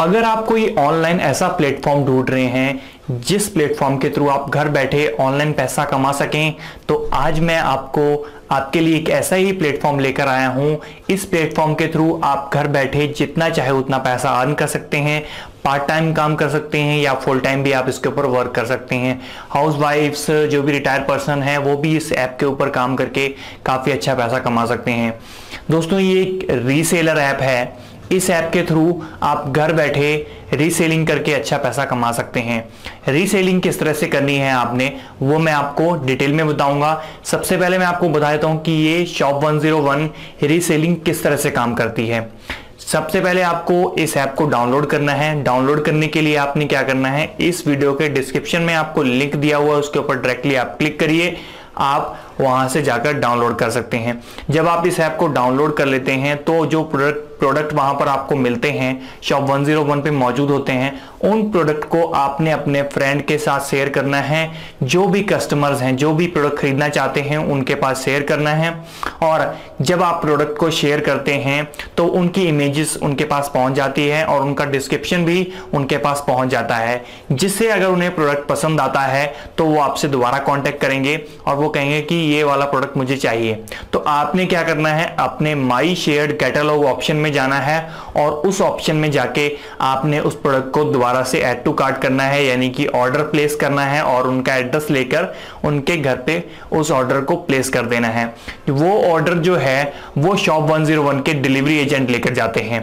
अगर आप कोई ऑनलाइन ऐसा प्लेटफॉर्म ढूंढ रहे हैं जिस प्लेटफॉर्म के थ्रू आप घर बैठे ऑनलाइन पैसा कमा सकें तो आज मैं आपको आपके लिए एक ऐसा ही प्लेटफॉर्म लेकर आया हूँ इस प्लेटफॉर्म के थ्रू आप घर बैठे जितना चाहे उतना पैसा अर्न कर सकते हैं पार्ट टाइम काम कर सकते हैं या फुल टाइम भी आप इसके ऊपर वर्क कर सकते हैं हाउस वाइफ्स जो भी रिटायर पर्सन हैं वो भी इस ऐप के ऊपर काम करके काफ़ी अच्छा पैसा कमा सकते हैं दोस्तों ये एक रीसेलर ऐप है इस ऐप के थ्रू आप घर बैठे रीसेलिंग करके अच्छा पैसा कमा सकते हैं रीसेलिंग किस तरह से करनी है आपने वो मैं आपको डिटेल में बताऊंगा सबसे पहले मैं आपको बता देता हूं कि ये शॉप 101 रीसेलिंग किस तरह से काम करती है सबसे पहले आपको इस ऐप को डाउनलोड करना है डाउनलोड करने के लिए आपने क्या करना है इस वीडियो के डिस्क्रिप्शन में आपको लिंक दिया हुआ है उसके ऊपर डायरेक्टली आप क्लिक करिए आप वहां से जाकर डाउनलोड कर सकते हैं जब आप इस ऐप को डाउनलोड कर लेते हैं तो जो प्रोडक्ट प्रोडक्ट वहां पर आपको मिलते हैं शॉप 101 पे मौजूद होते हैं उन प्रोडक्ट को आपने अपने फ्रेंड के साथ शेयर करना है जो भी कस्टमर्स हैं जो भी प्रोडक्ट खरीदना चाहते हैं उनके पास शेयर करना है और जब आप प्रोडक्ट को शेयर करते हैं तो उनकी इमेजेस उनके पास पहुंच जाती है और उनका डिस्क्रिप्शन भी उनके पास पहुंच जाता है जिससे अगर उन्हें प्रोडक्ट पसंद आता है तो वो आपसे दोबारा कॉन्टेक्ट करेंगे और वो कहेंगे कि ये वाला प्रोडक्ट मुझे चाहिए तो आपने क्या करना है अपने माई शेयर कैटलॉग ऑप्शन में में जाना है और उस ऑप्शन में जाके आपने उस प्रोडक्ट को दोबारा से ऐड टू कार्ट करना है यानी कि ऑर्डर प्लेस करना है और उनका एड्रेस लेकर उनके घर पे उस ऑर्डर को प्लेस कर देना है वो ऑर्डर जो है वो शॉप 101 के डिलीवरी एजेंट लेकर जाते हैं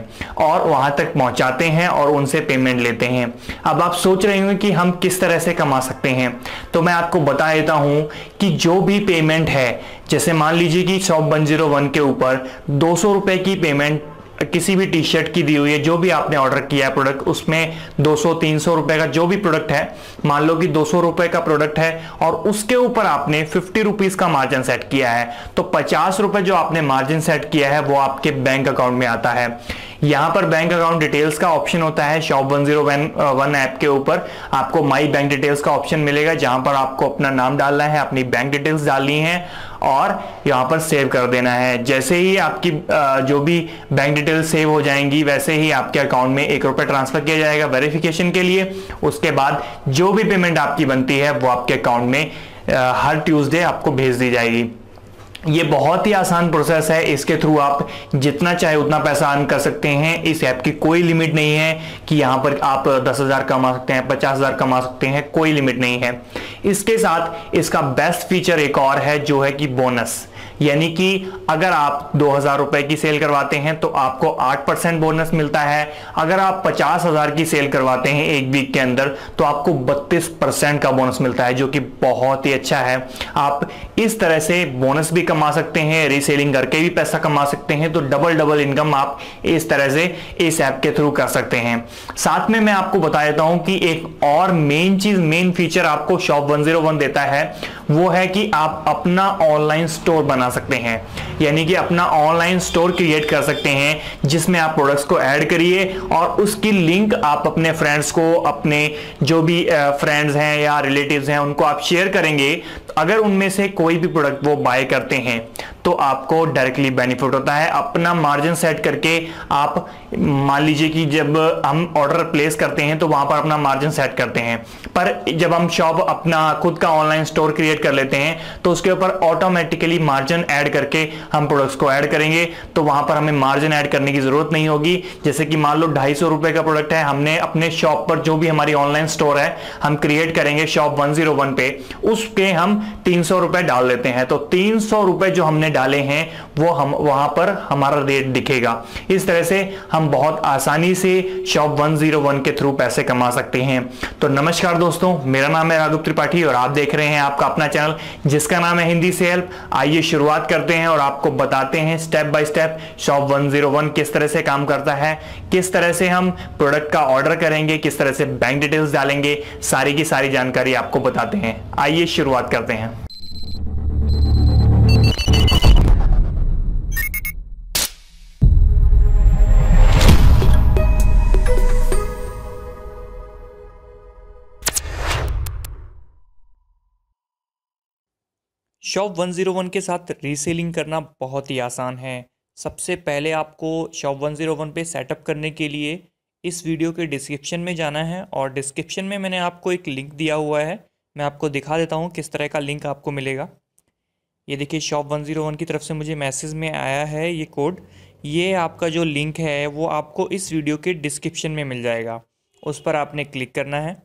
और वहां तक पहुंचाते हैं और उनसे पेमेंट लेते हैं अब आप सोच रहे होंगे कि हम किस तरह से कमा सकते हैं तो मैं आपको बता देता हूं कि जो भी पेमेंट है जैसे मान लीजिए कि शॉप वन के ऊपर दो सौ रुपए की पेमेंट किसी भी टी शर्ट की दी हुई है जो भी आपने ऑर्डर किया है प्रोडक्ट उसमें 200-300 रुपए का जो भी प्रोडक्ट है मान लो कि 200 रुपए का प्रोडक्ट है और उसके ऊपर आपने 50 रुपीज का मार्जिन सेट किया है तो पचास रुपए जो आपने मार्जिन सेट किया है वो आपके बैंक अकाउंट में आता है यहाँ पर बैंक अकाउंट डिटेल्स का ऑप्शन होता है shop one zero one app के ऊपर आपको माई बैंक डिटेल्स का ऑप्शन मिलेगा जहां पर आपको अपना नाम डालना है अपनी बैंक डिटेल्स डालनी है और यहाँ पर सेव कर देना है जैसे ही आपकी जो भी बैंक डिटेल सेव हो जाएंगी वैसे ही आपके अकाउंट में एक रुपये ट्रांसफर किया जाएगा वेरिफिकेशन के लिए उसके बाद जो भी पेमेंट आपकी बनती है वो आपके अकाउंट में हर ट्यूसडे आपको भेज दी जाएगी ये बहुत ही आसान प्रोसेस है इसके थ्रू आप जितना चाहे उतना पैसा अर्न कर सकते हैं इस ऐप की कोई लिमिट नहीं है कि यहाँ पर आप दस हज़ार कमा सकते हैं पचास हज़ार कमा सकते हैं कोई लिमिट नहीं है इसके साथ इसका बेस्ट फीचर एक और है जो है कि बोनस यानी कि अगर आप दो हजार रुपए की सेल करवाते हैं तो आपको आठ परसेंट बोनस मिलता है अगर आप पचास हजार की सेल करवाते हैं एक वीक के अंदर तो आपको बत्तीस परसेंट का बोनस मिलता है जो कि बहुत ही अच्छा है आप इस तरह से बोनस भी कमा सकते हैं रीसेलिंग करके भी पैसा कमा सकते हैं तो डबल डबल इनकम आप इस तरह से इस ऐप के थ्रू कर सकते हैं साथ में मैं आपको बता देता हूं कि एक और मेन चीज मेन फीचर आपको शॉप वन देता है वो है कि आप अपना ऑनलाइन स्टोर बना बना सकते हैं यानी कि अपना ऑनलाइन स्टोर क्रिएट कर सकते हैं जिसमें आप प्रोडक्ट्स को ऐड करिए और उसकी लिंक आप अपने फ्रेंड्स को अपने जो भी फ्रेंड्स हैं या रिलेटिव्स हैं उनको आप शेयर करेंगे अगर उनमें से कोई भी प्रोडक्ट वो बाय करते हैं तो आपको डायरेक्टली बेनिफिट होता है अपना मार्जिन सेट करके आप मान लीजिए कि जब हम ऑर्डर प्लेस करते हैं तो वहां पर अपना मार्जिन सेट करते हैं पर जब हम शॉप अपना खुद का ऑनलाइन स्टोर क्रिएट कर लेते हैं तो उसके ऊपर ऑटोमेटिकली मार्जिन ऐड करके हम प्रोडक्ट्स को ऐड करेंगे तो वहां पर हमें मार्जिन ऐड करने की जरूरत नहीं होगी जैसे कि मान लो ढाई रुपए का प्रोडक्ट है हमने अपने शॉप पर जो भी हमारी ऑनलाइन स्टोर है हम क्रिएट करेंगे शॉप वन पे उसके हम तीन रुपए डाल लेते हैं तो तीन रुपए जो हमने डाले हैं वो हम वहां पर हमारा रेट दिखेगा इस तरह से हम बहुत आसानी से शॉप 101 के थ्रू पैसे कमा सकते हैं तो नमस्कार दोस्तों मेरा नाम है राघव त्रिपाठी और आप देख रहे हैं आपका अपना चैनल जिसका नाम है हिंदी से हेल्प आइए शुरुआत करते हैं और आपको बताते हैं step by step shop one किस तरह से काम करता है किस तरह से हम प्रोडक्ट का ऑर्डर करेंगे किस तरह से बैंक डिटेल्स डालेंगे सारी की सारी जानकारी आपको बताते हैं आइए शुरुआत करते हैं शॉप 101 के साथ रीसेलिंग करना बहुत ही आसान है सबसे पहले आपको शॉप 101 पे सेटअप करने के लिए इस वीडियो के डिस्क्रिप्शन में जाना है और डिस्क्रिप्शन में मैंने आपको एक लिंक दिया हुआ है मैं आपको दिखा देता हूँ किस तरह का लिंक आपको मिलेगा ये देखिए शॉप 101 की तरफ से मुझे मैसेज में आया है ये कोड ये आपका जो लिंक है वो आपको इस वीडियो के डिस्क्रिप्शन में मिल जाएगा उस पर आपने क्लिक करना है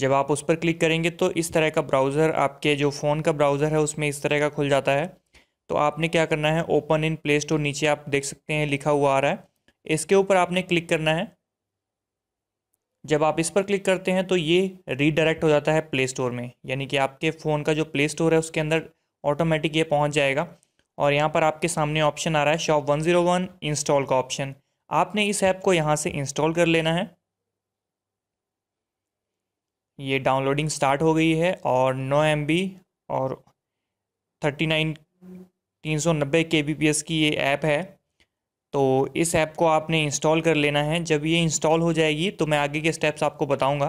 जब आप उस पर क्लिक करेंगे तो इस तरह का ब्राउज़र आपके जो फ़ोन का ब्राउज़र है उसमें इस तरह का खुल जाता है तो आपने क्या करना है ओपन इन प्ले स्टोर नीचे आप देख सकते हैं लिखा हुआ आ रहा है इसके ऊपर आपने क्लिक करना है जब आप इस पर क्लिक करते हैं तो ये रीडायरेक्ट हो जाता है प्ले स्टोर में यानी कि आपके फ़ोन का जो प्ले स्टोर है उसके अंदर ऑटोमेटिक ये पहुंच जाएगा और यहाँ पर आपके सामने ऑप्शन आ रहा है शॉप 101 इंस्टॉल का ऑप्शन आपने इस ऐप को यहाँ से इंस्टॉल कर लेना है ये डाउनलोडिंग स्टार्ट हो गई है और नौ एम और थर्टी नाइन तीन सौ नब्बे के बी पी एस की ये ऐप है तो इस ऐप को आपने इंस्टॉल कर लेना है जब ये इंस्टॉल हो जाएगी तो मैं आगे के स्टेप्स आपको बताऊंगा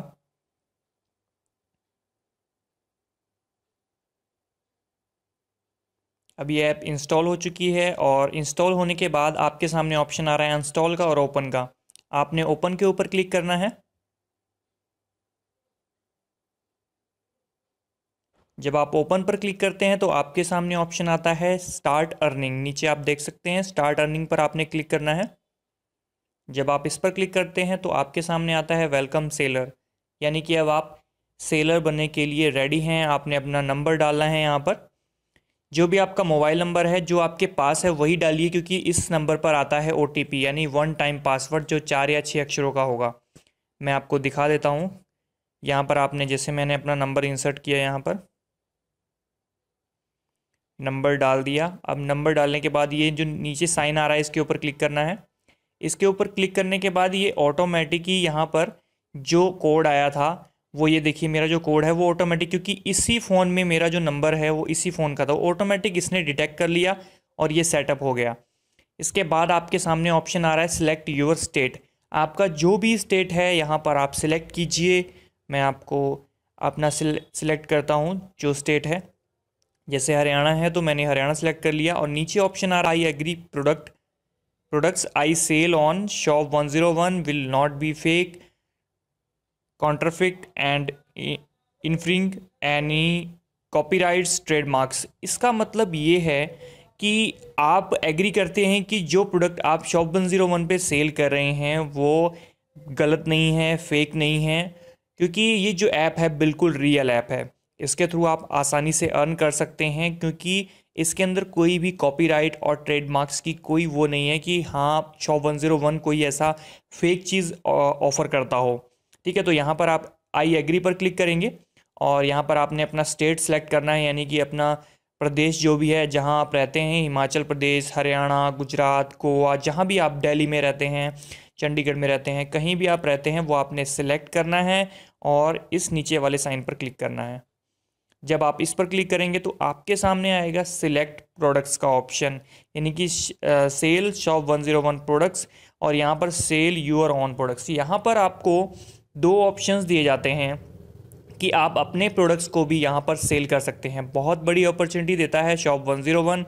अब ये ऐप इंस्टॉल हो चुकी है और इंस्टॉल होने के बाद आपके सामने ऑप्शन आ रहा है इंस्टॉल का और ओपन का आपने ओपन के ऊपर क्लिक करना है जब आप ओपन पर क्लिक करते हैं तो आपके सामने ऑप्शन आता है स्टार्ट अर्निंग नीचे आप देख सकते हैं स्टार्ट अर्निंग पर आपने क्लिक करना है जब आप इस पर क्लिक करते हैं तो आपके सामने आता है वेलकम सेलर यानी कि अब आप सेलर बनने के लिए रेडी हैं आपने अपना नंबर डालना है यहाँ पर जो भी आपका मोबाइल नंबर है जो आपके पास है वही डालिए क्योंकि इस नंबर पर आता है ओ यानी वन टाइम पासवर्ड जो चार या छः अक्षरों का होगा मैं आपको दिखा देता हूँ यहाँ पर आपने जैसे मैंने अपना नंबर इंसर्ट किया यहाँ पर नंबर डाल दिया अब नंबर डालने के बाद ये जो नीचे साइन आ रहा है इसके ऊपर क्लिक करना है इसके ऊपर क्लिक करने के बाद ये ऑटोमेटिक ही यहाँ पर जो कोड आया था वो ये देखिए मेरा जो कोड है वो ऑटोमेटिक क्योंकि इसी फ़ोन में मेरा जो नंबर है वो इसी फ़ोन का था ऑटोमेटिक इसने डिटेक्ट कर लिया और ये सेटअप हो गया इसके बाद आपके सामने ऑप्शन आ रहा है सिलेक्ट योर स्टेट आपका जो भी स्टेट है यहाँ पर आप सिलेक्ट कीजिए मैं आपको अपना सिलेक्ट करता हूँ जो स्टेट है जैसे हरियाणा है तो मैंने हरियाणा सेलेक्ट कर लिया और नीचे ऑप्शन आ रहा है agree product products I sell on shop 101 will not be fake counterfeit and infringe any copyrights trademarks इसका मतलब ये है कि आप एग्री करते हैं कि जो प्रोडक्ट आप शॉप वन ज़ीरो वन पर सेल कर रहे हैं वो गलत नहीं है फेक नहीं है क्योंकि ये जो ऐप है बिल्कुल रियल ऐप है इसके थ्रू आप आसानी से अर्न कर सकते हैं क्योंकि इसके अंदर कोई भी कॉपीराइट और ट्रेडमार्क्स की कोई वो नहीं है कि हाँ शॉप वन ज़ीरो वन कोई ऐसा फेक चीज़ ऑफ़र करता हो ठीक है तो यहाँ पर आप आई एग्री पर क्लिक करेंगे और यहाँ पर आपने अपना स्टेट सेलेक्ट करना है यानी कि अपना प्रदेश जो भी है जहाँ आप रहते हैं हिमाचल प्रदेश हरियाणा गुजरात गोवा जहाँ भी आप दिल्ली में रहते हैं चंडीगढ़ में रहते हैं कहीं भी आप रहते हैं वो आपने सेलेक्ट करना है और इस नीचे वाले साइन पर क्लिक करना है जब आप इस पर क्लिक करेंगे तो आपके सामने आएगा सिलेक्ट प्रोडक्ट्स का ऑप्शन यानी कि sell shop one zero one products और यहाँ पर सेल यूर ऑन प्रोडक्ट्स यहाँ पर आपको दो ऑप्शंस दिए जाते हैं कि आप अपने प्रोडक्ट्स को भी यहाँ पर सेल कर सकते हैं बहुत बड़ी अपॉर्चुनिटी देता है शॉप वन ज़ीरो वन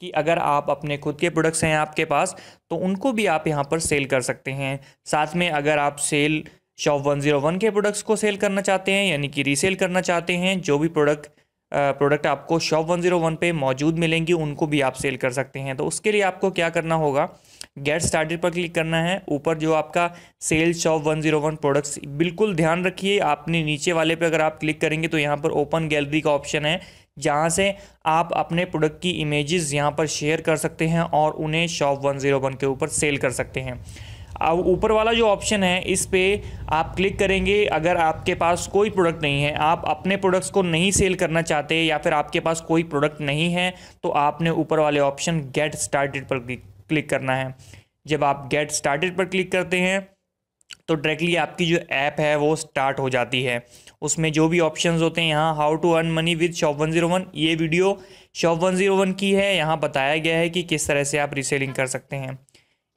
कि अगर आप अपने खुद के प्रोडक्ट्स हैं आपके पास तो उनको भी आप यहाँ पर सेल कर सकते हैं साथ में अगर आप सेल शॉप 101 के प्रोडक्ट्स को सेल करना चाहते हैं यानी कि रीसेल करना चाहते हैं जो भी प्रोडक्ट प्रोडक्ट आपको शॉप 101 पे मौजूद मिलेंगी उनको भी आप सेल कर सकते हैं तो उसके लिए आपको क्या करना होगा गेट स्टार्टेड पर क्लिक करना है ऊपर जो आपका सेल शॉप 101 प्रोडक्ट्स बिल्कुल ध्यान रखिए आपने नीचे वाले पे अगर आप क्लिक करेंगे तो यहाँ पर ओपन गैलरी का ऑप्शन है जहाँ से आप अपने प्रोडक्ट की इमेजेस यहाँ पर शेयर कर सकते हैं और उन्हें शॉप 101 के ऊपर सेल कर सकते हैं अब ऊपर वाला जो ऑप्शन है इस पर आप क्लिक करेंगे अगर आपके पास कोई प्रोडक्ट नहीं है आप अपने प्रोडक्ट्स को नहीं सेल करना चाहते या फिर आपके पास कोई प्रोडक्ट नहीं है तो आपने ऊपर वाले ऑप्शन गेट स्टार्टेड पर क्लिक करना है जब आप गेट स्टार्टेड पर क्लिक करते हैं तो डायरेक्टली आपकी जो ऐप है वो स्टार्ट हो जाती है उसमें जो भी ऑप्शंस होते हैं यहाँ how to earn money with shop one zero one ये video shop one zero one की है यहाँ बताया गया है कि किस तरह से आप रीसेलिंग कर सकते हैं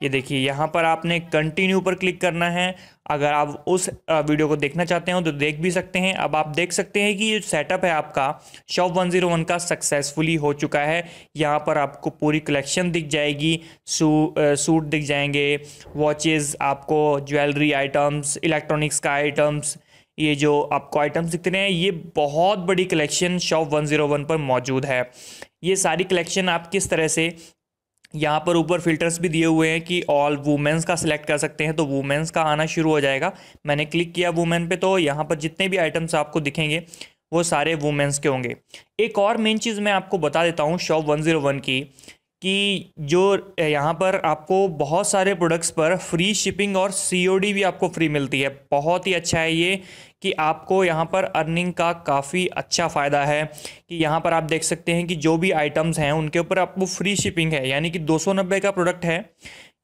ये देखिए यहाँ पर आपने कंटिन्यू पर क्लिक करना है अगर आप उस वीडियो को देखना चाहते हो तो देख भी सकते हैं अब आप देख सकते हैं कि ये सेटअप है आपका शॉप वन ज़ीरो वन का सक्सेसफुली हो चुका है यहाँ पर आपको पूरी कलेक्शन दिख जाएगी सू, सूट दिख जाएंगे वॉचेस आपको ज्वेलरी आइटम्स इलेक्ट्रॉनिक्स का आइटम्स ये जो आपको आइटम्स दिखते हैं ये बहुत बड़ी कलेक्शन शॉप वन पर मौजूद है ये सारी कलेक्शन आप किस तरह से यहाँ पर ऊपर फिल्टर्स भी दिए हुए हैं कि ऑल वुमेंस का सिलेक्ट कर सकते हैं तो वुमेंस का आना शुरू हो जाएगा मैंने क्लिक किया वुमेन पे तो यहाँ पर जितने भी आइटम्स आपको दिखेंगे वो सारे वुमेंस के होंगे एक और मेन चीज़ मैं आपको बता देता हूँ शॉप वन ज़ीरो वन की कि जो यहाँ पर आपको बहुत सारे प्रोडक्ट्स पर फ्री शिपिंग और सी भी आपको फ्री मिलती है बहुत ही अच्छा है ये कि आपको यहाँ पर अर्निंग का काफ़ी अच्छा फ़ायदा है कि यहाँ पर आप देख सकते हैं कि जो भी आइटम्स हैं उनके ऊपर आपको फ्री शिपिंग है यानी कि दो का प्रोडक्ट है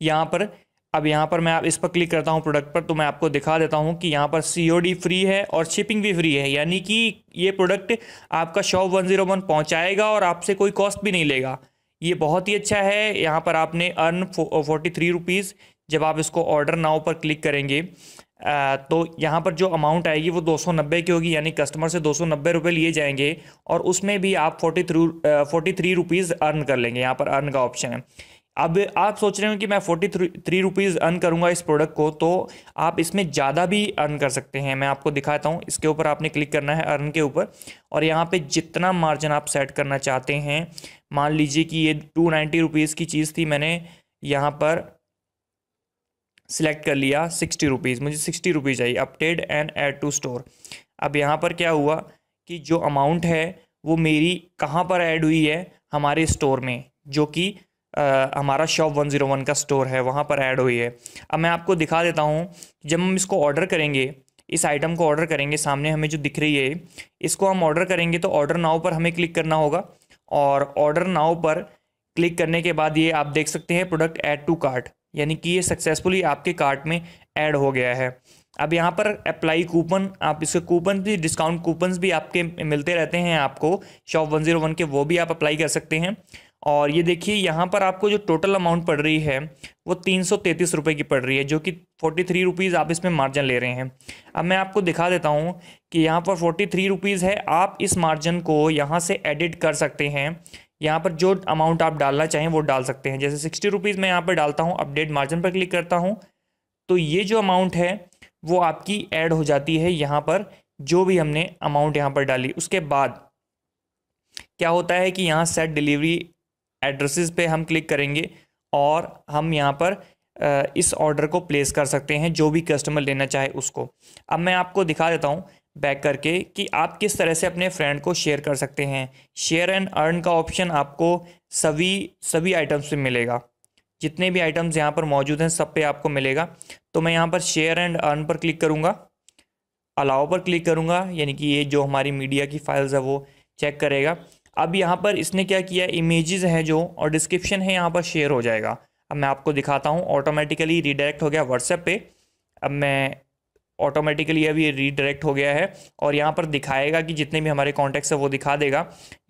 यहाँ पर अब यहाँ पर मैं आप इस पर क्लिक करता हूँ प्रोडक्ट पर तो मैं आपको दिखा देता हूँ कि यहाँ पर सी फ्री है और शिपिंग भी फ्री है यानी कि ये प्रोडक्ट आपका शॉप वन जीरो वन पहुँचाएगा और आपसे कोई कॉस्ट भी नहीं लेगा ये बहुत ही अच्छा है यहाँ पर आपने अर्न फोर्टी थ्री रुपीज़ जब आप इसको ऑर्डर नाव पर क्लिक करेंगे तो यहाँ पर जो अमाउंट आएगी वो 290 की होगी यानी कस्टमर से दो सौ लिए जाएंगे और उसमें भी आप forty through forty three rupees earn कर लेंगे यहाँ पर अर्न का ऑप्शन है अब आप सोच रहे हो कि मैं फोर्टी थ्री रुपीज़ अर्न करूँगा इस प्रोडक्ट को तो आप इसमें ज़्यादा भी अर्न कर सकते हैं मैं आपको दिखाता हूँ इसके ऊपर आपने क्लिक करना है अर्न के ऊपर और यहाँ पर जितना मार्जिन आप सेट करना चाहते हैं मान लीजिए कि ये टू नाइन्टी रुपीज़ की चीज़ थी मैंने यहाँ पर सिलेक्ट कर लिया सिक्सटी रुपीज़ मुझे सिक्सटी रुपीज़ चाहिए update and add to store अब यहाँ पर क्या हुआ कि जो अमाउंट है वो मेरी कहाँ पर ऐड हुई है हमारे स्टोर में जो कि हमारा शॉप वन ज़ीरो वन का स्टोर है वहाँ पर ऐड हुई है अब मैं आपको दिखा देता हूँ जब हम इसको ऑर्डर करेंगे इस आइटम को ऑर्डर करेंगे सामने हमें जो दिख रही है इसको हम ऑर्डर करेंगे तो ऑर्डर नाव पर हमें क्लिक करना होगा और ऑर्डर नाव पर क्लिक करने के बाद ये आप देख सकते हैं प्रोडक्ट ऐड टू कार्ट यानी कि ये सक्सेसफुली आपके कार्ट में ऐड हो गया है अब यहाँ पर अप्लाई कूपन आप इसके कूपन भी डिस्काउंट कूपन भी आपके मिलते रहते हैं आपको शॉप वन जीरो वन के वो भी आप अप्लाई कर सकते हैं और ये देखिए यहाँ पर आपको जो टोटल अमाउंट पड़ रही है वो तीन सौ तैंतीस रुपये की पड़ रही है जो कि फोर्टी थ्री रुपीज़ आप इसमें मार्जिन ले रहे हैं अब मैं आपको दिखा देता हूँ कि यहाँ पर फोर्टी थ्री रुपीज़ है आप इस मार्जिन को यहाँ से एडिट कर सकते हैं यहाँ पर जो अमाउंट आप डालना चाहें वो डाल सकते हैं जैसे सिक्सटी रुपीज़ मैं यहाँ पर डालता हूँ अपडेट मार्जिन पर क्लिक करता हूँ तो ये जो अमाउंट है वो आपकी ऐड हो जाती है यहाँ पर जो भी हमने अमाउंट यहाँ पर डाली उसके बाद क्या होता है कि यहाँ सेट डिलीवरी एड्रेसेस पे हम क्लिक करेंगे और हम यहाँ पर इस ऑर्डर को प्लेस कर सकते हैं जो भी कस्टमर लेना चाहे उसको अब मैं आपको दिखा देता हूँ बैक करके कि आप किस तरह से अपने फ्रेंड को शेयर कर सकते हैं शेयर एंड अर्न का ऑप्शन आपको सभी सभी आइटम्स पे मिलेगा जितने भी आइटम्स यहाँ पर मौजूद हैं सब पे आपको मिलेगा तो मैं यहाँ पर शेयर एंड अर्न पर क्लिक करूँगा अलाव पर क्लिक करूँगा यानी कि ये जो हमारी मीडिया की फाइल्स है वो चेक करेगा अब यहाँ पर इसने क्या किया इमेजेस हैं जो और डिस्क्रिप्शन है यहाँ पर शेयर हो जाएगा अब मैं आपको दिखाता हूँ ऑटोमेटिकली रिडायरेक्ट हो गया व्हाट्सएप पे अब मैं ऑटोमेटिकली अभी रीडायरेक्ट हो गया है और यहाँ पर दिखाएगा कि जितने भी हमारे कॉन्टैक्ट्स है वो दिखा देगा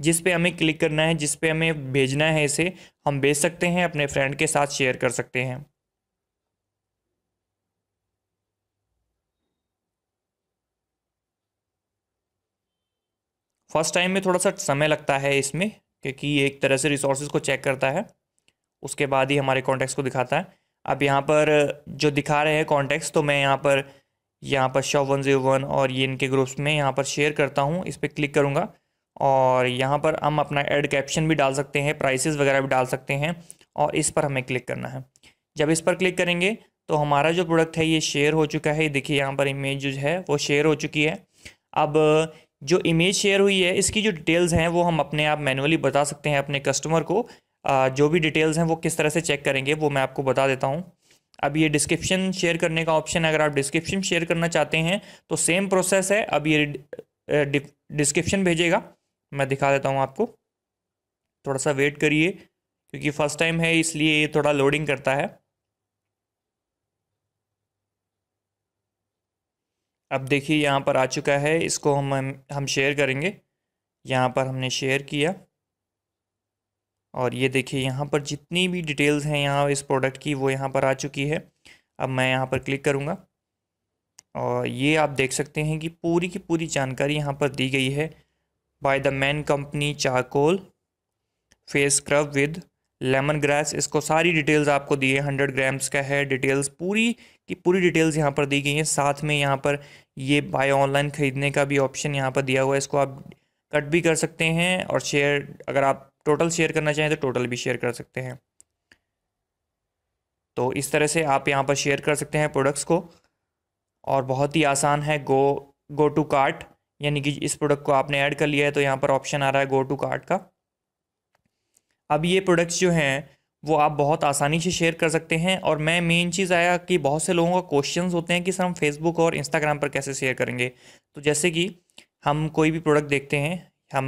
जिस पे हमें क्लिक करना है जिस पे हमें भेजना है इसे हम भेज सकते हैं अपने फ्रेंड के साथ शेयर कर सकते हैं फर्स्ट टाइम में थोड़ा सा समय लगता है इसमें क्योंकि ये एक तरह से रिसोर्सेज को चेक करता है उसके बाद ही हमारे कॉन्टैक्ट्स को दिखाता है अब यहाँ पर जो दिखा रहे हैं कॉन्टैक्ट्स तो मैं यहाँ पर यहाँ पर शॉप वन जीरो वन और ये इनके ग्रुप्स में यहाँ पर शेयर करता हूँ इस पर क्लिक करूँगा और यहाँ पर हम अपना एड कैप्शन भी डाल सकते हैं प्राइसेस वगैरह भी डाल सकते हैं और इस पर हमें क्लिक करना है जब इस पर क्लिक करेंगे तो हमारा जो प्रोडक्ट है ये शेयर हो चुका है देखिए यहाँ पर इमेज जो है वो शेयर हो चुकी है अब जो इमेज शेयर हुई है इसकी जो डिटेल्स हैं वो हम अपने आप मैनुअली बता सकते हैं अपने कस्टमर को जो भी डिटेल्स हैं वो किस तरह से चेक करेंगे वो मैं आपको बता देता हूँ अब ये डिस्क्रिप्शन शेयर करने का ऑप्शन है अगर आप डिस्क्रिप्शन शेयर करना चाहते हैं तो सेम प्रोसेस है अब ये डिस्क्रिप्शन भेजेगा मैं दिखा देता हूँ आपको थोड़ा सा वेट करिए क्योंकि फर्स्ट टाइम है इसलिए ये थोड़ा लोडिंग करता है अब देखिए यहाँ पर आ चुका है इसको हम हम शेयर करेंगे यहाँ पर हमने शेयर किया और ये देखिए यहाँ पर जितनी भी डिटेल्स हैं यहाँ इस प्रोडक्ट की वो यहाँ पर आ चुकी है अब मैं यहाँ पर क्लिक करूँगा और ये आप देख सकते हैं कि पूरी की पूरी जानकारी यहाँ पर दी गई है by the man company charcoal face scrub with lemon grass इसको सारी डिटेल्स आपको दी है हंड्रेड ग्राम्स का है डिटेल्स पूरी की पूरी डिटेल्स यहाँ पर दी गई हैं साथ में यहाँ पर ये बाय ऑनलाइन ख़रीदने का भी ऑप्शन यहाँ पर दिया हुआ है इसको आप कट भी कर सकते हैं और शेयर अगर आप टोटल शेयर करना चाहें तो टोटल भी शेयर कर सकते हैं तो इस तरह से आप यहाँ पर शेयर कर सकते हैं प्रोडक्ट्स को और बहुत ही आसान है गो गो टू कार्ट यानी कि इस प्रोडक्ट को आपने ऐड कर लिया है तो यहाँ पर ऑप्शन आ रहा है गो टू कार्ट का अब ये प्रोडक्ट्स जो हैं वो आप बहुत आसानी से शेयर कर सकते हैं और मैं मेन चीज़ आया कि बहुत से लोगों का क्वेश्चंस होते हैं कि सर हम फेसबुक और इंस्टाग्राम पर कैसे शेयर करेंगे तो जैसे कि हम कोई भी प्रोडक्ट देखते हैं हम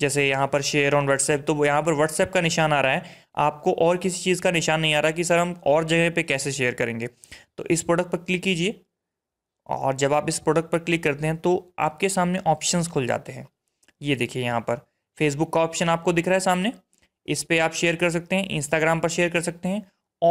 जैसे यहाँ पर शेयर ऑन व्हाट्सएप तो यहाँ पर व्हाट्सएप का निशान आ रहा है आपको और किसी चीज़ का निशान नहीं आ रहा कि सर हम और जगह पे कैसे शेयर करेंगे तो इस प्रोडक्ट पर क्लिक कीजिए और जब आप इस प्रोडक्ट पर क्लिक करते हैं तो आपके सामने ऑप्शंस खुल जाते हैं ये देखिए यहाँ पर फेसबुक का ऑप्शन आपको दिख रहा है सामने इस पर आप शेयर कर सकते हैं इंस्टाग्राम पर शेयर कर सकते हैं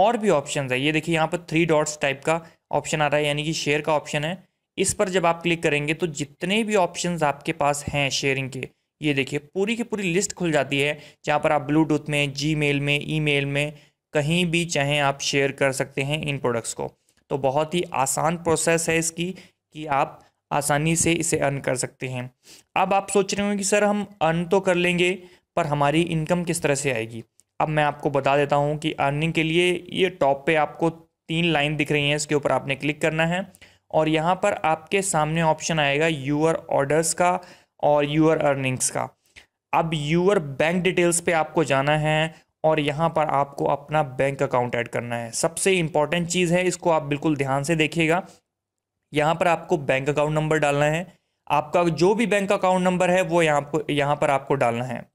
और भी ऑप्शन है ये देखिए यहाँ पर थ्री डॉट्स टाइप का ऑप्शन आ रहा है यानी कि शेयर का ऑप्शन है इस पर जब आप क्लिक करेंगे तो जितने भी ऑप्शन आपके पास हैं शेयरिंग के ये देखिए पूरी की पूरी लिस्ट खुल जाती है जहाँ पर आप ब्लूटूथ में जी में ई में कहीं भी चाहें आप शेयर कर सकते हैं इन प्रोडक्ट्स को तो बहुत ही आसान प्रोसेस है इसकी कि आप आसानी से इसे अर्न कर सकते हैं अब आप सोच रहे होंगे कि सर हम अर्न तो कर लेंगे पर हमारी इनकम किस तरह से आएगी अब मैं आपको बता देता हूँ कि अर्निंग के लिए ये टॉप पे आपको तीन लाइन दिख रही हैं इसके ऊपर आपने क्लिक करना है और यहाँ पर आपके सामने ऑप्शन आएगा यूअर ऑर्डर्स का और यूर अर्निंग्स का अब यूर बैंक डिटेल्स पे आपको जाना है और यहाँ पर आपको अपना बैंक अकाउंट ऐड करना है सबसे इंपॉर्टेंट चीज़ है इसको आप बिल्कुल ध्यान से देखिएगा यहाँ पर आपको बैंक अकाउंट नंबर डालना है आपका जो भी बैंक अकाउंट नंबर है वो यहाँ पर यहाँ पर आपको डालना है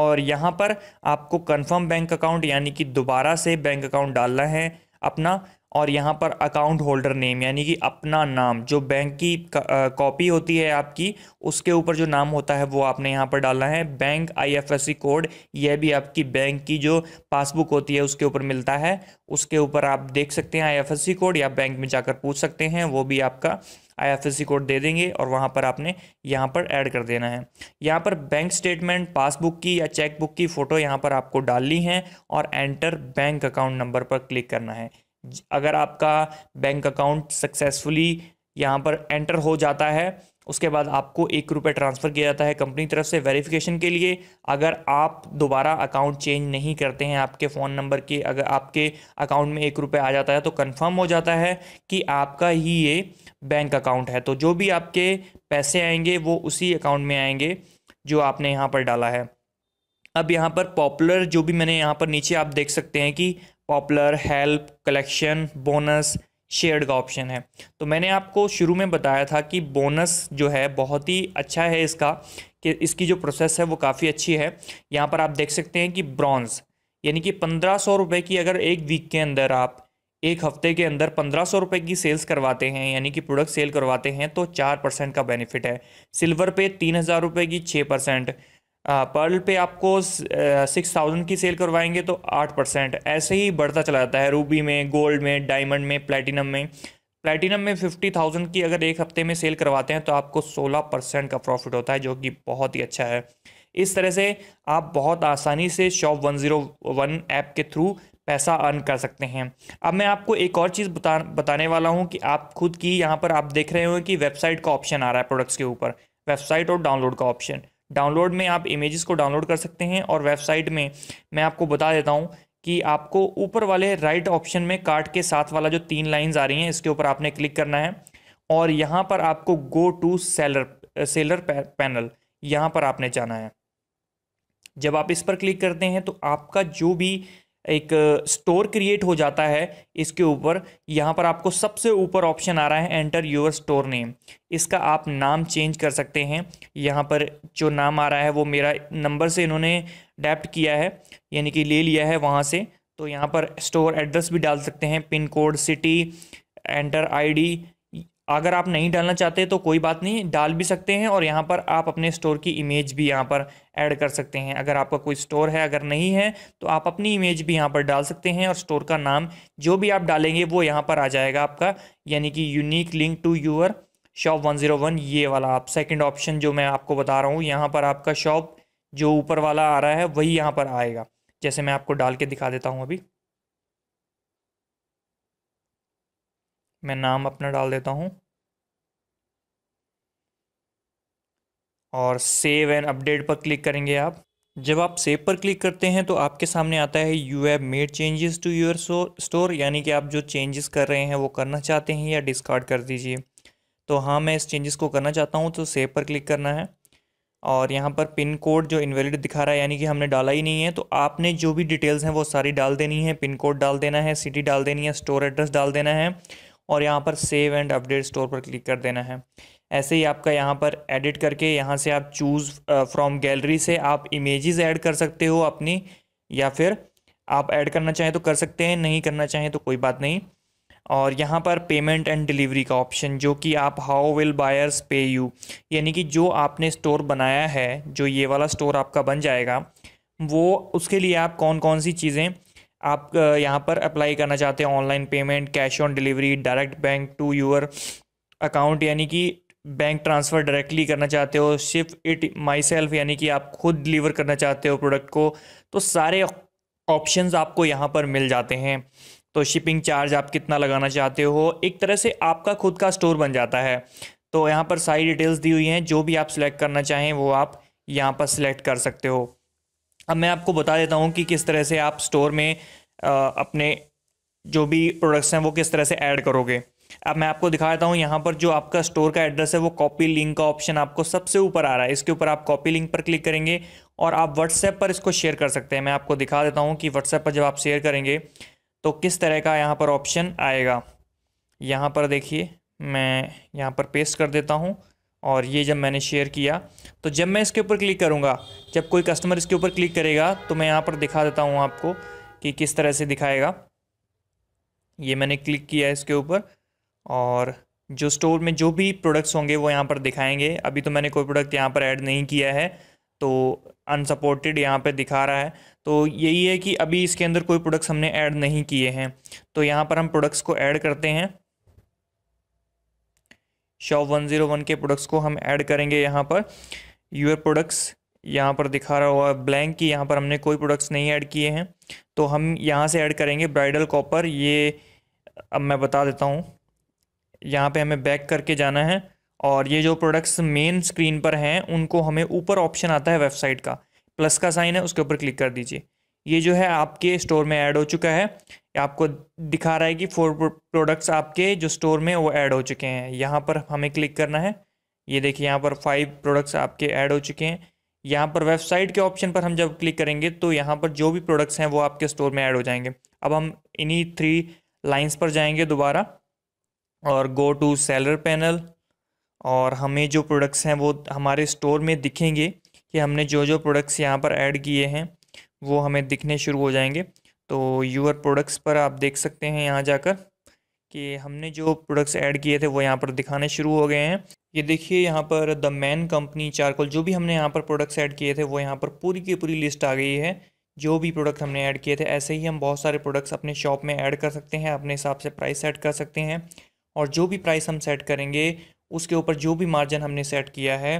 और यहाँ पर आपको कंफर्म बैंक अकाउंट यानी कि दोबारा से बैंक अकाउंट डालना है अपना और यहाँ पर अकाउंट होल्डर नेम यानी कि अपना नाम जो बैंक की कॉपी होती है आपकी उसके ऊपर जो नाम होता है वो आपने यहाँ पर डालना है बैंक आईएफएससी कोड यह भी आपकी बैंक की जो पासबुक होती है उसके ऊपर मिलता है उसके ऊपर आप देख सकते हैं आईएफएससी कोड या बैंक में जाकर पूछ सकते हैं वो भी आपका आई कोड दे देंगे और वहाँ पर आपने यहाँ पर ऐड कर देना है यहाँ पर बैंक स्टेटमेंट पासबुक की या चेकबुक की फ़ोटो यहाँ पर आपको डालनी है और एंटर बैंक अकाउंट नंबर पर क्लिक करना है अगर आपका बैंक अकाउंट सक्सेसफुली यहाँ पर एंटर हो जाता है उसके बाद आपको एक रुपये ट्रांसफ़र किया जाता है कंपनी तरफ से वेरिफिकेशन के लिए अगर आप दोबारा अकाउंट चेंज नहीं करते हैं आपके फ़ोन नंबर के अगर आपके अकाउंट में एक रुपये आ जाता है तो कंफर्म हो जाता है कि आपका ही ये बैंक अकाउंट है तो जो भी आपके पैसे आएंगे वो उसी अकाउंट में आएंगे जो आपने यहाँ पर डाला है अब यहाँ पर पॉपुलर जो भी मैंने यहाँ पर नीचे आप देख सकते हैं कि popular help collection bonus shared का ऑप्शन है तो मैंने आपको शुरू में बताया था कि बोनस जो है बहुत ही अच्छा है इसका कि इसकी जो प्रोसेस है वो काफ़ी अच्छी है यहाँ पर आप देख सकते हैं कि ब्रॉन्ज यानी कि पंद्रह सौ रुपये की अगर एक वीक के अंदर आप एक हफ्ते के अंदर पंद्रह सौ रुपये की सेल्स करवाते हैं यानी कि प्रोडक्ट सेल करवाते हैं तो चार परसेंट का बेनिफिट है सिल्वर पे तीन हज़ार रुपये की छः परसेंट पर्ल पे आपको सिक्स थाउजेंड की सेल करवाएंगे तो आठ परसेंट ऐसे ही बढ़ता चला जाता है रूबी में गोल्ड में डायमंड में प्लेटिनम में प्लेटिनम में फिफ्टी थाउजेंड की अगर एक हफ्ते में सेल करवाते हैं तो आपको सोलह परसेंट का प्रॉफिट होता है जो कि बहुत ही अच्छा है इस तरह से आप बहुत आसानी से shop one zero one app के थ्रू पैसा अर्न कर सकते हैं अब मैं आपको एक और चीज़ बता बताने वाला हूँ कि आप खुद की यहाँ पर आप देख रहे हो कि वेबसाइट का ऑप्शन आ रहा है प्रोडक्ट्स के ऊपर वेबसाइट और डाउनलोड का ऑप्शन डाउनलोड में आप इमेजेस को डाउनलोड कर सकते हैं और वेबसाइट में मैं आपको बता देता हूँ कि आपको ऊपर वाले राइट ऑप्शन में कार्ट के साथ वाला जो तीन लाइंस आ रही हैं इसके ऊपर आपने क्लिक करना है और यहाँ पर आपको go to seller seller panel यहाँ पर आपने जाना है जब आप इस पर क्लिक करते हैं तो आपका जो भी एक स्टोर क्रिएट हो जाता है इसके ऊपर यहाँ पर आपको सबसे ऊपर ऑप्शन आ रहा है एंटर योर स्टोर नेम इसका आप नाम चेंज कर सकते हैं यहाँ पर जो नाम आ रहा है वो मेरा नंबर से इन्होंने डैप्ट किया है यानी कि ले लिया है वहाँ से तो यहाँ पर स्टोर एड्रेस भी डाल सकते हैं pin code city enter ID अगर आप नहीं डालना चाहते तो कोई बात नहीं डाल भी सकते हैं और यहाँ पर आप अपने स्टोर की इमेज भी यहाँ पर ऐड कर सकते हैं अगर आपका कोई स्टोर है अगर नहीं है तो आप अपनी इमेज भी यहाँ पर डाल सकते हैं और स्टोर का नाम जो भी आप डालेंगे वो यहाँ पर आ जाएगा आपका यानी कि unique link to your shop one zero one ये वाला आप सेकेंड ऑप्शन जो मैं आपको बता रहा हूँ यहाँ पर आपका शॉप जो ऊपर वाला आ रहा है वही यहाँ पर आएगा जैसे मैं आपको डाल के दिखा देता हूँ अभी मैं नाम अपना डाल देता हूँ और सेव एंड अपडेट पर क्लिक करेंगे आप जब आप सेव पर क्लिक करते हैं तो आपके सामने आता है you have made changes to your store यानी कि आप जो चेंजेस कर रहे हैं वो करना चाहते हैं या डिस्कार्ड कर दीजिए तो हाँ मैं इस चेंजेस को करना चाहता हूँ तो सेव पर क्लिक करना है और यहाँ पर पिन कोड जो इनवेलिड दिखा रहा है यानी कि हमने डाला ही नहीं है तो आपने जो भी डिटेल्स हैं वो सारी डाल देनी है पिन कोड डाल देना है सिटी डाल देनी है स्टोर एड्रेस डाल देना है और यहाँ पर सेव एंड अपडेट स्टोर पर क्लिक कर देना है ऐसे ही आपका यहाँ पर एडिट करके यहाँ से आप चूज़ फ्रॉम गैलरी से आप इमेजेस ऐड कर सकते हो अपनी या फिर आप ऐड करना चाहें तो कर सकते हैं नहीं करना चाहें तो कोई बात नहीं और यहाँ पर पेमेंट एंड डिलीवरी का ऑप्शन जो कि आप how will buyers pay you यानी कि जो आपने स्टोर बनाया है जो ये वाला स्टोर आपका बन जाएगा वो उसके लिए आप कौन कौन सी चीज़ें आप यहाँ पर अप्लाई करना चाहते हैं online payment cash on delivery direct bank to your account यानी कि बैंक ट्रांसफ़र डायरेक्टली करना चाहते हो सिर्फ इट माई सेल्फ यानी कि आप खुद डिलीवर करना चाहते हो प्रोडक्ट को तो सारे ऑप्शंस आपको यहाँ पर मिल जाते हैं तो शिपिंग चार्ज आप कितना लगाना चाहते हो एक तरह से आपका खुद का स्टोर बन जाता है तो यहाँ पर सारी डिटेल्स दी हुई हैं जो भी आप सिलेक्ट करना चाहें वो आप यहाँ पर सिलेक्ट कर सकते हो अब मैं आपको बता देता हूँ कि किस तरह से आप स्टोर में आ, अपने जो भी प्रोडक्ट्स हैं वो किस तरह से ऐड करोगे अब मैं आपको दिखा देता हूँ यहाँ पर जो आपका स्टोर का एड्रेस है वो कॉपी लिंक का ऑप्शन आपको सबसे ऊपर आ रहा है इसके ऊपर आप कॉपी लिंक पर क्लिक करेंगे और आप व्हाट्सएप पर इसको शेयर कर सकते हैं मैं आपको दिखा देता हूँ कि व्हाट्सएप पर जब आप शेयर करेंगे तो किस तरह का यहाँ पर ऑप्शन आएगा यहाँ पर देखिए मैं यहाँ पर पेस्ट कर देता हूँ और ये जब मैंने शेयर किया तो जब मैं इसके ऊपर क्लिक करूँगा जब कोई कस्टमर इसके ऊपर क्लिक करेगा तो मैं यहाँ पर दिखा देता हूँ आपको कि किस तरह से दिखाएगा ये मैंने क्लिक किया इसके ऊपर और जो स्टोर में जो भी प्रोडक्ट्स होंगे वो यहाँ पर दिखाएंगे अभी तो मैंने कोई प्रोडक्ट यहाँ पर ऐड नहीं किया है तो अनसपोर्टेड यहाँ पर दिखा रहा है तो यही है कि अभी इसके अंदर कोई प्रोडक्ट्स हमने ऐड नहीं किए हैं तो यहाँ पर हम प्रोडक्ट्स को ऐड करते हैं शॉप वन ज़ीरो वन के प्रोडक्ट्स को हम ऐड करेंगे यहाँ पर यूर प्रोडक्ट्स यहाँ पर दिखा रहा हुआ ब्लैंक कि यहाँ पर हमने कोई प्रोडक्ट्स नहीं ऐड किए हैं तो हम यहाँ से ऐड करेंगे ब्राइडल कॉपर ये अब मैं बता देता हूँ यहाँ पे हमें बैक करके जाना है और ये जो प्रोडक्ट्स मेन स्क्रीन पर हैं उनको हमें ऊपर ऑप्शन आता है वेबसाइट का प्लस का साइन है उसके ऊपर क्लिक कर दीजिए ये जो है आपके स्टोर में ऐड हो चुका है आपको दिखा रहा है कि फोर प्रोडक्ट्स आपके जो स्टोर में वो ऐड हो चुके हैं यहाँ पर हमें क्लिक करना है ये देखिए यहाँ पर फाइव प्रोडक्ट्स आपके ऐड हो चुके हैं यहाँ पर वेबसाइट के ऑप्शन पर हम जब क्लिक करेंगे तो यहाँ पर जो भी प्रोडक्ट्स हैं वो आपके स्टोर में ऐड हो जाएंगे अब हम इन्हीं थ्री लाइन्स पर जाएंगे दोबारा और गो टू सेलर पैनल और हमें जो प्रोडक्ट्स हैं वो हमारे स्टोर में दिखेंगे कि हमने जो जो प्रोडक्ट्स यहाँ पर ऐड किए हैं वो हमें दिखने शुरू हो जाएंगे तो यूअर प्रोडक्ट्स पर आप देख सकते हैं यहाँ जाकर कि हमने जो प्रोडक्ट्स ऐड किए थे वो यहाँ पर दिखाने शुरू हो गए हैं ये देखिए यहाँ पर द मैन कंपनी चारकोल जो भी हमने यहाँ पर प्रोडक्ट्स ऐड किए थे वो यहाँ पर पूरी की पूरी लिस्ट आ गई है जो भी प्रोडक्ट हमने ऐड किए थे ऐसे ही हम बहुत सारे प्रोडक्ट्स अपने शॉप में ऐड कर सकते हैं अपने हिसाब से प्राइस सेट कर सकते हैं और जो भी प्राइस हम सेट करेंगे उसके ऊपर जो भी मार्जिन हमने सेट किया है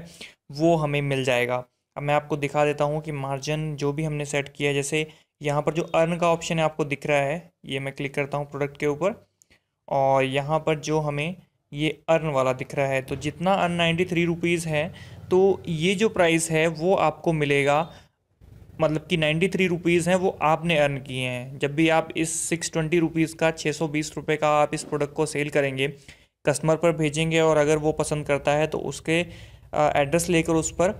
वो हमें मिल जाएगा अब मैं आपको दिखा देता हूँ कि मार्जिन जो भी हमने सेट किया है जैसे यहाँ पर जो अर्न का ऑप्शन है आपको दिख रहा है ये मैं क्लिक करता हूँ प्रोडक्ट के ऊपर और यहाँ पर जो हमें ये अर्न वाला दिख रहा है तो जितना अर्न नाइन्टी थ्री रुपीज़ है तो ये जो प्राइस है वो आपको मिलेगा मतलब कि नाइन्टी थ्री रुपीज़ हैं वो आपने अर्न किए हैं जब भी आप इस सिक्स ट्वेंटी रुपीज़ का छः सौ बीस रुपये का आप इस प्रोडक्ट को सेल करेंगे कस्टमर पर भेजेंगे और अगर वो पसंद करता है तो उसके एड्रेस लेकर उस पर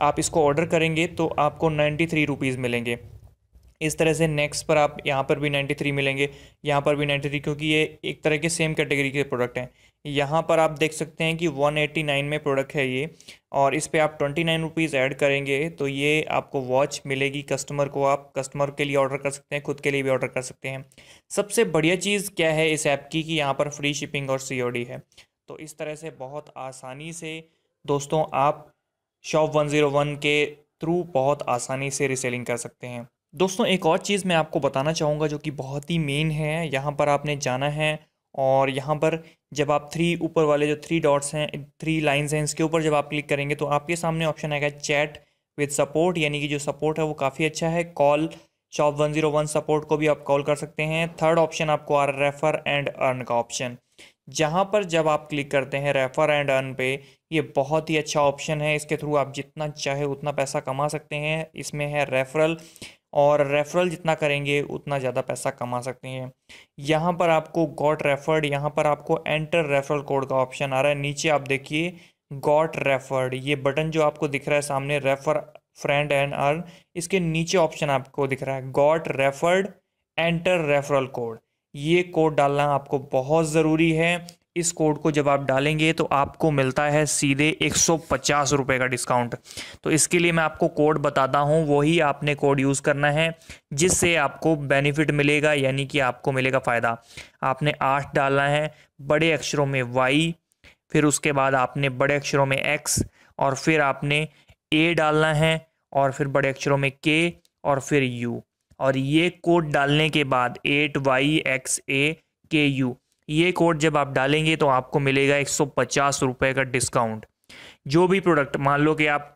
आप इसको ऑर्डर करेंगे तो आपको नाइन्टी थ्री रुपीज़ मिलेंगे इस तरह से नेक्स्ट पर आप यहाँ पर भी नाइन्टी थ्री मिलेंगे यहाँ पर भी नाइन्टी थ्री क्योंकि ये एक तरह के सेम कैटेगरी के प्रोडक्ट हैं यहाँ पर आप देख सकते हैं कि वन एट्टी नाइन में प्रोडक्ट है ये और इस पर आप ट्वेंटी नाइन रुपीज़ ऐड करेंगे तो ये आपको वॉच मिलेगी कस्टमर को आप कस्टमर के लिए ऑर्डर कर सकते हैं खुद के लिए भी ऑर्डर कर सकते हैं सबसे बढ़िया चीज़ क्या है इस ऐप की कि यहाँ पर फ्री शिपिंग और सी है तो इस तरह से बहुत आसानी से दोस्तों आप शॉप वन ज़ीरो वन के थ्रू बहुत आसानी से रिसेलिंग कर सकते हैं दोस्तों एक और चीज़ मैं आपको बताना चाहूँगा जो कि बहुत ही मेन है यहाँ पर आपने जाना है और यहाँ पर जब आप थ्री ऊपर वाले जो थ्री डॉट्स हैं थ्री लाइन्स हैं इसके ऊपर जब आप क्लिक करेंगे तो आपके सामने ऑप्शन आएगा चैट विद सपोर्ट यानी कि जो सपोर्ट है वो काफ़ी अच्छा है call shop one zero one support को भी आप कॉल कर सकते हैं थर्ड ऑप्शन आपको आ रहा है रेफ़र एंड अर्न का ऑप्शन जहाँ पर जब आप क्लिक करते हैं रेफ़र एंड अर्न पे ये बहुत ही अच्छा ऑप्शन है इसके थ्रू आप जितना चाहे उतना पैसा कमा सकते हैं इसमें है रेफरल और रेफरल जितना करेंगे उतना ज़्यादा पैसा कमा सकते हैं यहाँ पर आपको गॉट रेफर्ड यहाँ पर आपको एंटर रेफरल कोड का ऑप्शन आ रहा है नीचे आप देखिए गॉट रेफर्ड ये बटन जो आपको दिख रहा है सामने रेफर फ्रेंड एंड अर्न इसके नीचे ऑप्शन आपको दिख रहा है got referred enter referral code ये कोड डालना आपको बहुत ज़रूरी है इस कोड को जब आप डालेंगे तो आपको मिलता है सीधे एक सौ का डिस्काउंट तो इसके लिए मैं आपको कोड बताता हूँ वही आपने कोड यूज़ करना है जिससे आपको बेनिफिट मिलेगा यानी कि आपको मिलेगा फ़ायदा आपने आठ डालना है बड़े अक्षरों में वाई फिर उसके बाद आपने बड़े अक्षरों में एक्स और फिर आपने ए डालना है और फिर बड़े अक्षरों में के और फिर यू और ये कोड डालने के बाद एट वाई एक्स ए के यू ये कोड जब आप डालेंगे तो आपको मिलेगा एक सौ का डिस्काउंट जो भी प्रोडक्ट मान लो कि आप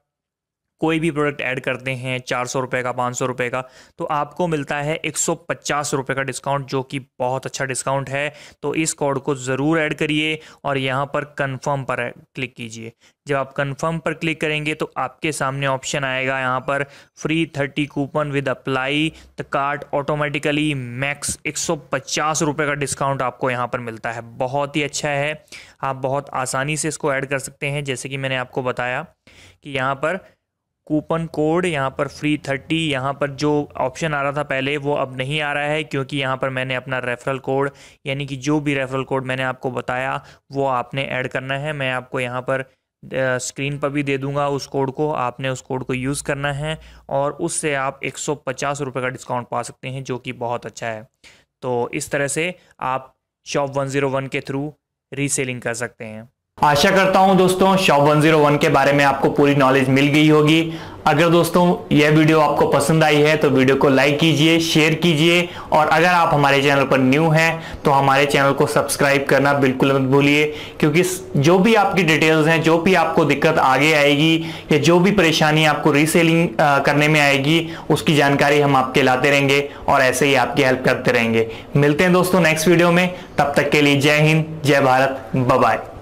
कोई भी प्रोडक्ट ऐड करते हैं चार सौ रुपये का पाँच सौ रुपये का तो आपको मिलता है एक सौ पचास रुपये का डिस्काउंट जो कि बहुत अच्छा डिस्काउंट है तो इस कोड को ज़रूर ऐड करिए और यहाँ पर कन्फर्म पर क्लिक कीजिए जब आप कन्फर्म पर क्लिक करेंगे तो आपके सामने ऑप्शन आएगा यहाँ पर free thirty coupon with apply the card automatically max एक सौ पचास रुपये का डिस्काउंट आपको यहाँ पर मिलता है बहुत ही अच्छा है आप बहुत आसानी से इसको ऐड कर सकते हैं जैसे कि मैंने आपको बताया कि यहाँ पर कूपन कोड यहाँ पर फ्री थर्टी यहाँ पर जो ऑप्शन आ रहा था पहले वो अब नहीं आ रहा है क्योंकि यहाँ पर मैंने अपना रेफरल कोड यानी कि जो भी रेफरल कोड मैंने आपको बताया वो आपने ऐड करना है मैं आपको यहाँ पर स्क्रीन पर भी दे दूंगा उस कोड को आपने उस कोड को यूज़ करना है और उससे आप एक सौ का डिस्काउंट पा सकते हैं जो कि बहुत अच्छा है तो इस तरह से आप शॉप वन के थ्रू रीसेलिंग कर सकते हैं आशा करता हूं दोस्तों शॉप 101 के बारे में आपको पूरी नॉलेज मिल गई होगी अगर दोस्तों यह वीडियो आपको पसंद आई है तो वीडियो को लाइक कीजिए शेयर कीजिए और अगर आप हमारे चैनल पर न्यू हैं तो हमारे चैनल को सब्सक्राइब करना बिल्कुल मत भूलिए क्योंकि जो भी आपकी डिटेल्स हैं जो भी आपको दिक्कत आगे आएगी या जो भी परेशानी आपको रीसेलिंग करने में आएगी उसकी जानकारी हम आपके लाते रहेंगे और ऐसे ही आपकी हेल्प करते रहेंगे मिलते हैं दोस्तों नेक्स्ट वीडियो में तब तक के लिए जय हिंद जय भारत बाय